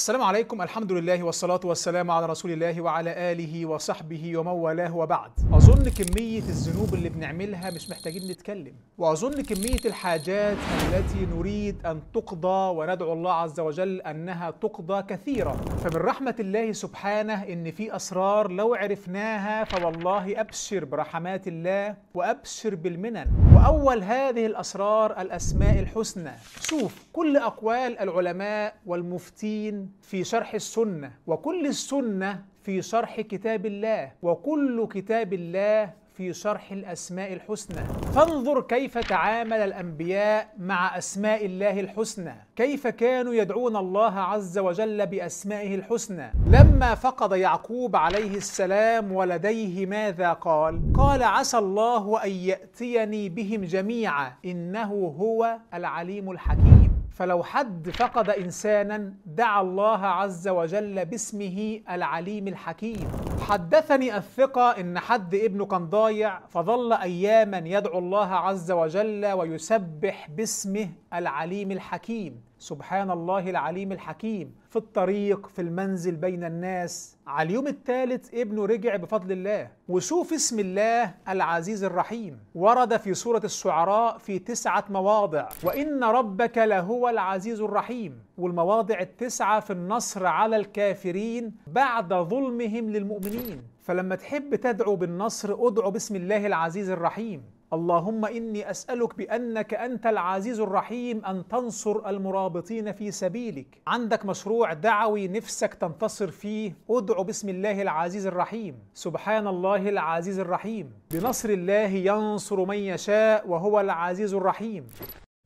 السلام عليكم الحمد لله والصلاة والسلام على رسول الله وعلى آله وصحبه ومن والاه وبعد أظن كمية الذنوب اللي بنعملها مش محتاجين نتكلم وأظن كمية الحاجات التي نريد أن تقضى وندعو الله عز وجل أنها تقضى كثيرة فمن رحمة الله سبحانه إن في أسرار لو عرفناها فوالله أبشر برحمات الله وأبشر بالمنن وأول هذه الأسرار الأسماء الحسنى شوف كل أقوال العلماء والمفتين في شرح السنة وكل السنة في شرح كتاب الله وكل كتاب الله في شرح الأسماء الحسنى فانظر كيف تعامل الأنبياء مع أسماء الله الحسنى كيف كانوا يدعون الله عز وجل بأسمائه الحسنى لما فقد يعقوب عليه السلام ولديه ماذا قال؟ قال عسى الله أن يأتيني بهم جميعا إنه هو العليم الحكيم فلو حد فقد إنسانا دعا الله عز وجل باسمه العليم الحكيم وحدثني الثقة إن حد ابنه كان ضايع فظل أياما يدعو الله عز وجل ويسبح باسمه العليم الحكيم سبحان الله العليم الحكيم في الطريق في المنزل بين الناس على اليوم الثالث ابنه رجع بفضل الله وشوف اسم الله العزيز الرحيم ورد في سورة الشعراء في تسعة مواضع وإن ربك لهو العزيز الرحيم والمواضع التسعة في النصر على الكافرين بعد ظلمهم للمؤمنين الرجيم فلما تحب تدعو بالنصر ادعو بسم الله العزيز الرحيم اللهم إني أسألك بأنك أنت العزيز الرحيم أن تنصر المرابطين في سبيلك عندك مشروع دعوي نفسك تنتصر فيه ادعو بسم الله العزيز الرحيم سبحان الله العزيز الرحيم بنصر الله ينصر من يشاء وهو العزيز الرحيم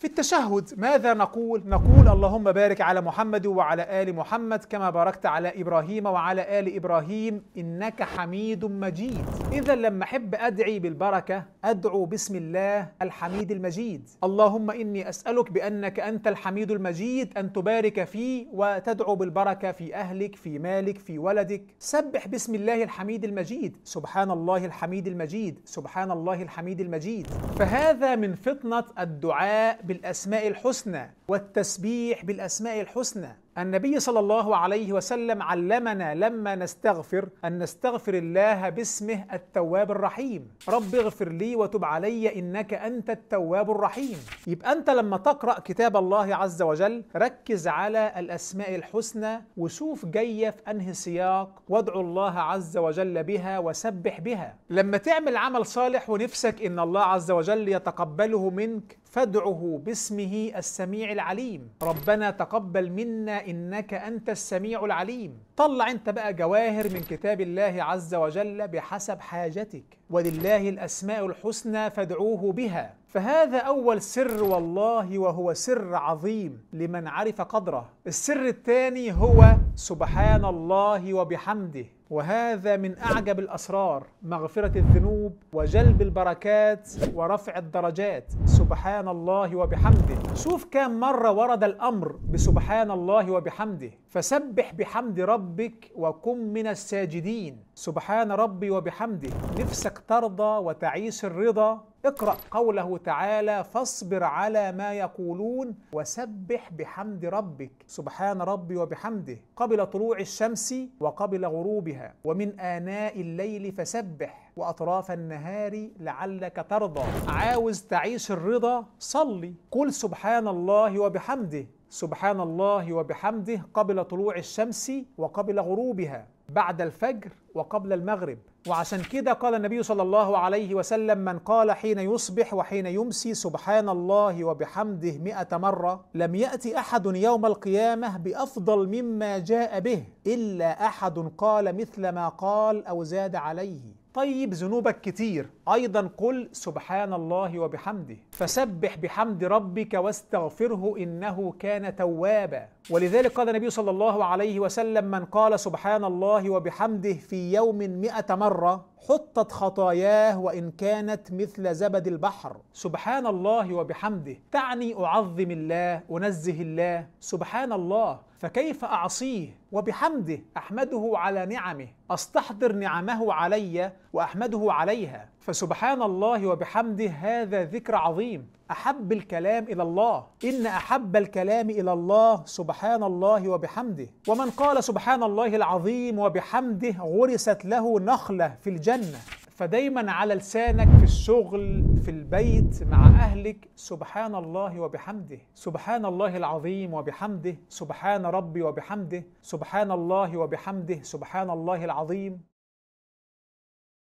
في التشهد ماذا نقول؟ نقول اللهم بارك على محمد وعلى آل محمد كما باركت على إبراهيم وعلى آل إبراهيم إنك حميد مجيد إذا لما أحب أدعي بالبركة أدعو باسم الله الحميد المجيد اللهم إني أسألك بأنك أنت الحميد المجيد أن تبارك فيه وتدعو بالبركة في أهلك في مالك في ولدك سبح باسم الله الحميد المجيد سبحان الله الحميد المجيد سبحان الله الحميد المجيد فهذا من فطنة الدعاء بالاسماء الحسنى والتسبيح بالاسماء الحسنى النبي صلى الله عليه وسلم علمنا لما نستغفر ان نستغفر الله باسمه التواب الرحيم رب اغفر لي وتب علي انك انت التواب الرحيم يبقى انت لما تقرا كتاب الله عز وجل ركز على الاسماء الحسنى وشوف جايه في انهي سياق وادعو الله عز وجل بها وسبح بها لما تعمل عمل صالح ونفسك ان الله عز وجل يتقبله منك فادعه باسمه السميع العليم ربنا تقبل منا إنك أنت السميع العليم طلع أنت بقى جواهر من كتاب الله عز وجل بحسب حاجتك ولله الأسماء الحسنى فادعوه بها فهذا أول سر والله وهو سر عظيم لمن عرف قدره السر الثاني هو سبحان الله وبحمده وهذا من اعجب الاسرار مغفره الذنوب وجلب البركات ورفع الدرجات سبحان الله وبحمده شوف كم مره ورد الامر بسبحان الله وبحمده فسبح بحمد ربك وكن من الساجدين سبحان ربي وبحمده نفسك ترضى وتعيش الرضا اقرأ قوله تعالى فاصبر على ما يقولون وسبح بحمد ربك سبحان ربي وبحمده قبل طلوع الشمس وقبل غروبها ومن آناء الليل فسبح وأطراف النهار لعلك ترضى عاوز تعيش الرضا صلي قل سبحان الله وبحمده سبحان الله وبحمده قبل طلوع الشمس وقبل غروبها بعد الفجر وقبل المغرب وعشان كده قال النبي صلى الله عليه وسلم من قال حين يصبح وحين يمسي سبحان الله وبحمده مئة مرة لم يأتي أحد يوم القيامة بأفضل مما جاء به إلا أحد قال مثل ما قال أو زاد عليه طيب ذنوبك كتير أيضا قل سبحان الله وبحمده فسبح بحمد ربك واستغفره إنه كان توابا ولذلك قال النبي صلى الله عليه وسلم من قال سبحان الله وبحمده في في يوم مئة مرة حطت خطاياه وان كانت مثل زبد البحر سبحان الله وبحمده تعني اعظم الله انزه الله سبحان الله فكيف اعصيه وبحمده احمده على نعمه استحضر نعمه علي واحمده عليها فسبحان الله وبحمده هذا ذكر عظيم احب الكلام الى الله ان احب الكلام الى الله سبحان الله وبحمده ومن قال سبحان الله العظيم وبحمده غرست له نخله في الجنه الجنة فدايما على لسانك في الشغل في البيت مع أهلك سبحان الله وبحمده سبحان الله العظيم وبحمده سبحان ربي وبحمده سبحان الله وبحمده سبحان الله العظيم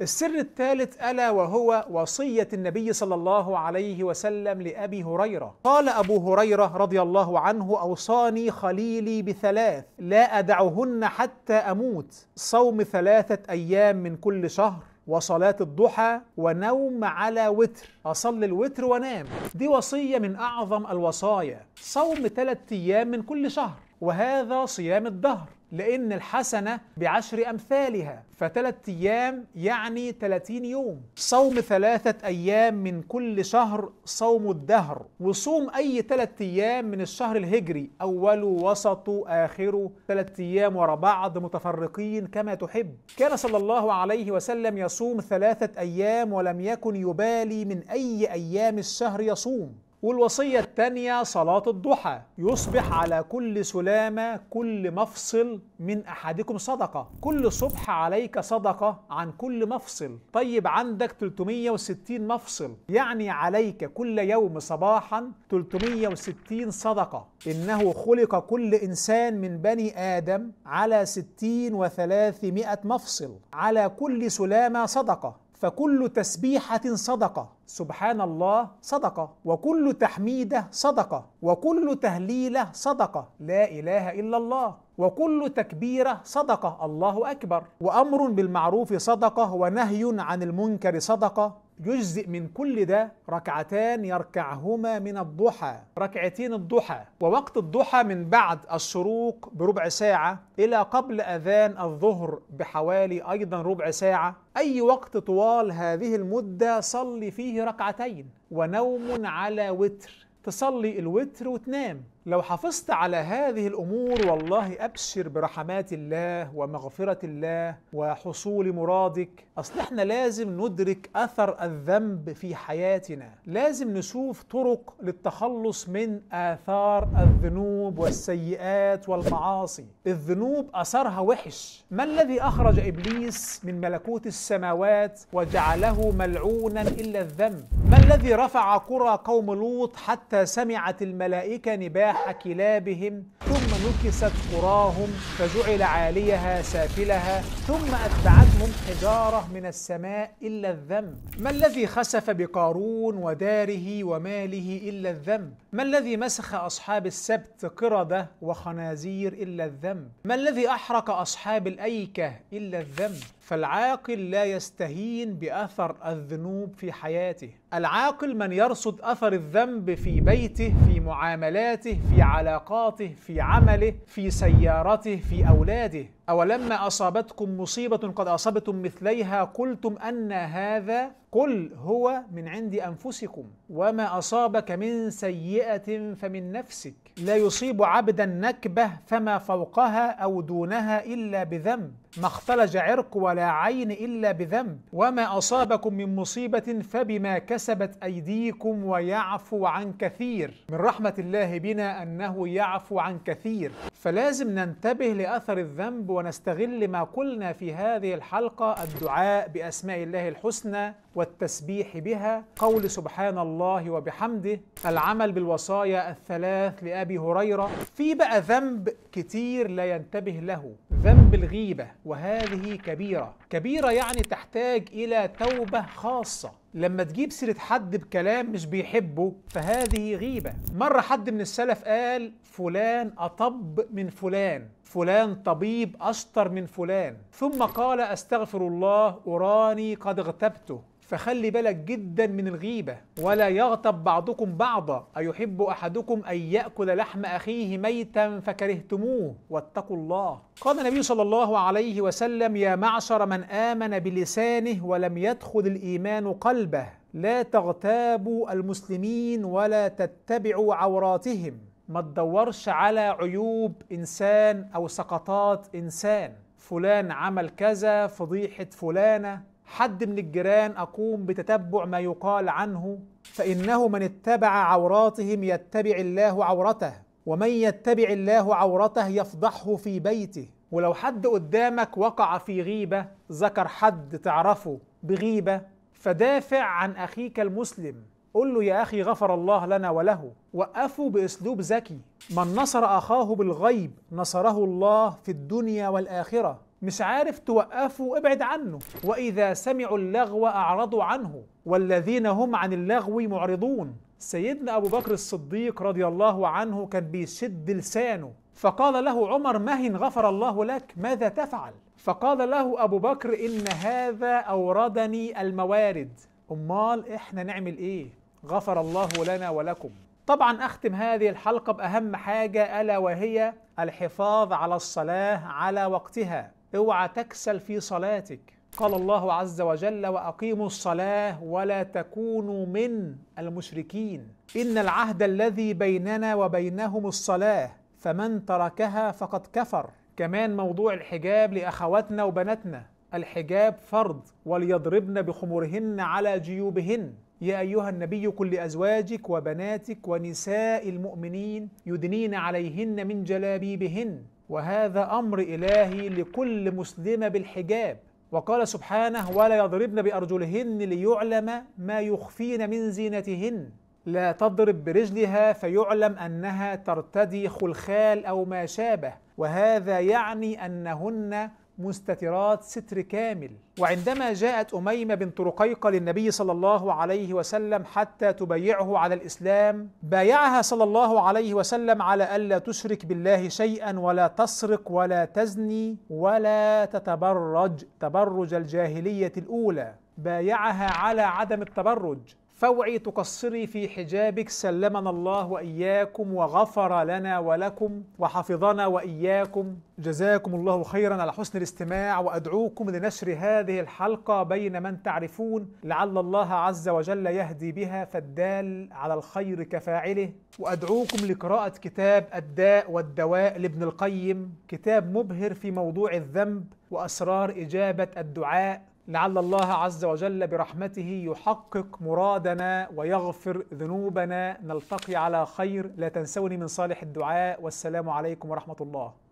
السر الثالث ألا وهو وصية النبي صلى الله عليه وسلم لأبي هريرة قال أبو هريرة رضي الله عنه أوصاني خليلي بثلاث لا أدعهن حتى أموت صوم ثلاثة أيام من كل شهر وصلاة الضحى ونوم على وتر أصلي الوتر وانام دي وصية من أعظم الوصايا صوم ثلاثة أيام من كل شهر وهذا صيام الدهر لأن الحسنة بعشر أمثالها فثلاث أيام يعني 30 يوم صوم ثلاثة أيام من كل شهر صوم الدهر وصوم أي ثلاث أيام من الشهر الهجري أوله وسطه آخره ثلاث أيام ورا بعض متفرقين كما تحب كان صلى الله عليه وسلم يصوم ثلاثة أيام ولم يكن يبالي من أي أيام الشهر يصوم والوصية الثانية صلاة الضحى يصبح على كل سلامة كل مفصل من أحدكم صدقة كل صبح عليك صدقة عن كل مفصل طيب عندك 360 مفصل يعني عليك كل يوم صباحا 360 صدقة إنه خلق كل إنسان من بني آدم على 60 و300 مفصل على كل سلامة صدقة فكل تسبيحة صدقة سبحان الله صدقة وكل تحميدة صدقة وكل تهليلة صدقة لا إله إلا الله وكل تكبيرة صدقة الله أكبر وأمر بالمعروف صدقة ونهي عن المنكر صدقة يجزئ من كل ده ركعتان يركعهما من الضحى ركعتين الضحى ووقت الضحى من بعد الشروق بربع ساعة إلى قبل أذان الظهر بحوالي أيضا ربع ساعة أي وقت طوال هذه المدة صلي فيه ركعتين ونوم على وتر تصلي الوتر وتنام لو حافظت على هذه الامور والله ابشر برحمات الله ومغفره الله وحصول مرادك اصل احنا لازم ندرك اثر الذنب في حياتنا لازم نشوف طرق للتخلص من اثار الذنوب والسيئات والمعاصي الذنوب اثرها وحش ما الذي اخرج ابليس من ملكوت السماوات وجعله ملعونا الا الذنب ما الذي رفع قرى قوم لوط حتى سمعت الملائكه نباح جناح كلابهم ثم نكست قراهم فجعل عاليها سافلها ثم أتبعتهم حجارة من السماء إلا الذنب ما الذي خسف بقارون وداره وماله إلا الذنب ما الذي مسخ أصحاب السبت قردة وخنازير إلا الذنب؟ ما الذي أحرق أصحاب الأيكة إلا الذنب؟ فالعاقل لا يستهين بأثر الذنوب في حياته العاقل من يرصد أثر الذنب في بيته في معاملاته في علاقاته في عمله في سيارته في أولاده أولما أصابتكم مصيبة قد أصبتم مثليها قلتم أن هذا قل هو من عند انفسكم وما اصابك من سيئه فمن نفسك لا يصيب عبدا نكبه فما فوقها او دونها الا بذنب ما اختلج عرق ولا عين إلا بذنب وما أصابكم من مصيبة فبما كسبت أيديكم ويعفو عن كثير من رحمة الله بنا أنه يعفو عن كثير فلازم ننتبه لأثر الذنب ونستغل ما قلنا في هذه الحلقة الدعاء بأسماء الله الحسنى والتسبيح بها قول سبحان الله وبحمده العمل بالوصايا الثلاث لأبي هريرة في بقى ذنب كتير لا ينتبه له ذنب الغيبة وهذه كبيرة كبيرة يعني تحتاج إلى توبة خاصة لما تجيب سيرة حد بكلام مش بيحبه فهذه غيبة مرة حد من السلف قال فلان أطب من فلان فلان طبيب أشطر من فلان ثم قال أستغفر الله أراني قد اغتبته فخلي بالك جدا من الغيبة ولا يغتب بعضكم بعضا أيحب أحدكم أن يأكل لحم أخيه ميتا فكرهتموه واتقوا الله قال النبي صلى الله عليه وسلم يا معشر من آمن بلسانه ولم يدخل الإيمان قلبه لا تغتابوا المسلمين ولا تتبعوا عوراتهم ما تدورش على عيوب إنسان أو سقطات إنسان فلان عمل كذا فضيحة فلانة حد من الجيران أقوم بتتبع ما يقال عنه فإنه من اتبع عوراتهم يتبع الله عورته ومن يتبع الله عورته يفضحه في بيته ولو حد قدامك وقع في غيبة ذكر حد تعرفه بغيبة فدافع عن أخيك المسلم قل له يا أخي غفر الله لنا وله وقفوا بأسلوب ذكي من نصر أخاه بالغيب نصره الله في الدنيا والآخرة مش عارف توقفه ابعد عنه وإذا سمعوا اللغو أعرضوا عنه والذين هم عن اللغو معرضون سيدنا أبو بكر الصديق رضي الله عنه كان بيشد لسانه فقال له عمر مهن غفر الله لك ماذا تفعل فقال له أبو بكر إن هذا أوردني الموارد أمال إحنا نعمل إيه غفر الله لنا ولكم طبعا أختم هذه الحلقة بأهم حاجة ألا وهي الحفاظ على الصلاة على وقتها اوعى تكسل في صلاتك قال الله عز وجل واقيموا الصلاه ولا تكونوا من المشركين ان العهد الذي بيننا وبينهم الصلاه فمن تركها فقد كفر كمان موضوع الحجاب لاخواتنا وبناتنا الحجاب فرض وليضربن بخمورهن على جيوبهن يا أيها النبي كل أزواجك وبناتك ونساء المؤمنين يدنين عليهن من جلابيبهن وهذا امر الهي لكل مسلمه بالحجاب وقال سبحانه ولا يضربن بارجلهن ليعلم ما يخفين من زينتهن لا تضرب برجلها فيعلم انها ترتدي خلخال او ما شابه وهذا يعني انهن مستترات ستر كامل وعندما جاءت أميمة بنت رقيقة للنبي صلى الله عليه وسلم حتى تبايعه على الإسلام بايعها صلى الله عليه وسلم على ألا تشرك بالله شيئا ولا تسرق ولا تزني ولا تتبرج تبرج الجاهلية الأولى بايعها على عدم التبرج فوعي تقصري في حجابك سلمنا الله واياكم وغفر لنا ولكم وحفظنا واياكم جزاكم الله خيرا على حسن الاستماع وادعوكم لنشر هذه الحلقه بين من تعرفون لعل الله عز وجل يهدي بها فالدال على الخير كفاعله وادعوكم لقراءه كتاب الداء والدواء لابن القيم كتاب مبهر في موضوع الذنب واسرار اجابه الدعاء لعل الله عز وجل برحمته يحقق مرادنا ويغفر ذنوبنا نلتقي على خير لا تنسوني من صالح الدعاء والسلام عليكم ورحمة الله